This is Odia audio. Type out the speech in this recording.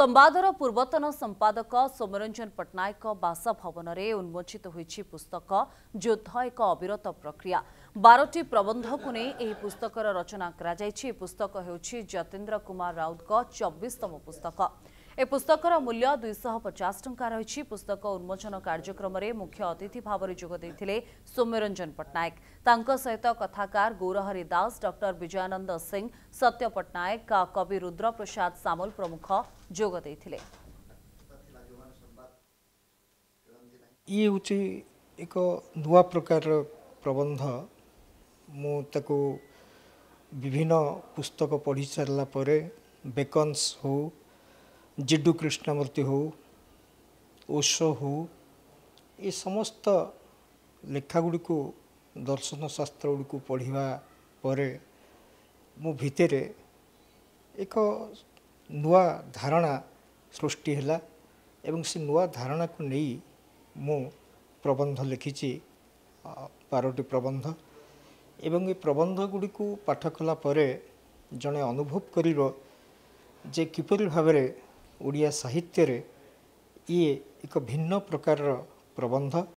ସମ୍ବାଦର ପୂର୍ବତନ ସମ୍ପାଦକ ସୋମରଞ୍ଜନ ପଟ୍ଟନାୟକ ବାସଭବନରେ ଉନ୍ମୋଚିତ ହୋଇଛି ପୁସ୍ତକ ଯୁଦ୍ଧ ଏକ ଅବିରତ ପ୍ରକ୍ରିୟା ବାରଟି ପ୍ରବନ୍ଧକୁ ନେଇ ଏହି ପୁସ୍ତକର ରଚନା କରାଯାଇଛି ଏହି ପୁସ୍ତକ ହେଉଛି ଯତୀନ୍ଦ୍ର କୁମାର ରାଉତଙ୍କ ଚବିଶତମ ପୁସ୍ତକ ए पुस्तकर मूल्य दुईश पचास टा रही पुस्तक उन्मोचन में मुख्य अतिथि भाव जोदिँदै सौम्यरंजन पट्टनायक सहित कथाकार गौरहरी दास डर विजयानंद सिंह सत्य पट्टनायक कवि रुद्र प्रसाद सामल प्रमुख एक नुआ प्रकार प्रबंध विभिन्न पुस्तक सारापर बेकन्स हो ଜିଡ଼ୁ କୃଷ୍ଣମୂର୍ତ୍ତି ହେଉ ଓଷୋ ହେଉ ଏ ସମସ୍ତ ଲେଖାଗୁଡ଼ିକୁ ଦର୍ଶନ ଗୁଡ଼ିକୁ ପଢ଼ିବା ପରେ ମୋ ଭିତରେ ଏକ ନୂଆ ଧାରଣା ସୃଷ୍ଟି ହେଲା ଏବଂ ସେ ନୂଆ ଧାରଣାକୁ ନେଇ ମୁଁ ପ୍ରବନ୍ଧ ଲେଖିଛି ବାରଟି ପ୍ରବନ୍ଧ ଏବଂ ଏ ପ୍ରବନ୍ଧ ଗୁଡ଼ିକୁ ପାଠ କଲା ପରେ ଜଣେ ଅନୁଭବ କରିବ ଯେ କିପରି ଭାବରେ ଓଡ଼ିଆ ସାହିତ୍ୟରେ ଇଏ ଏକ ଭିନ୍ନ ପ୍ରକାରର ପ୍ରବନ୍ଧ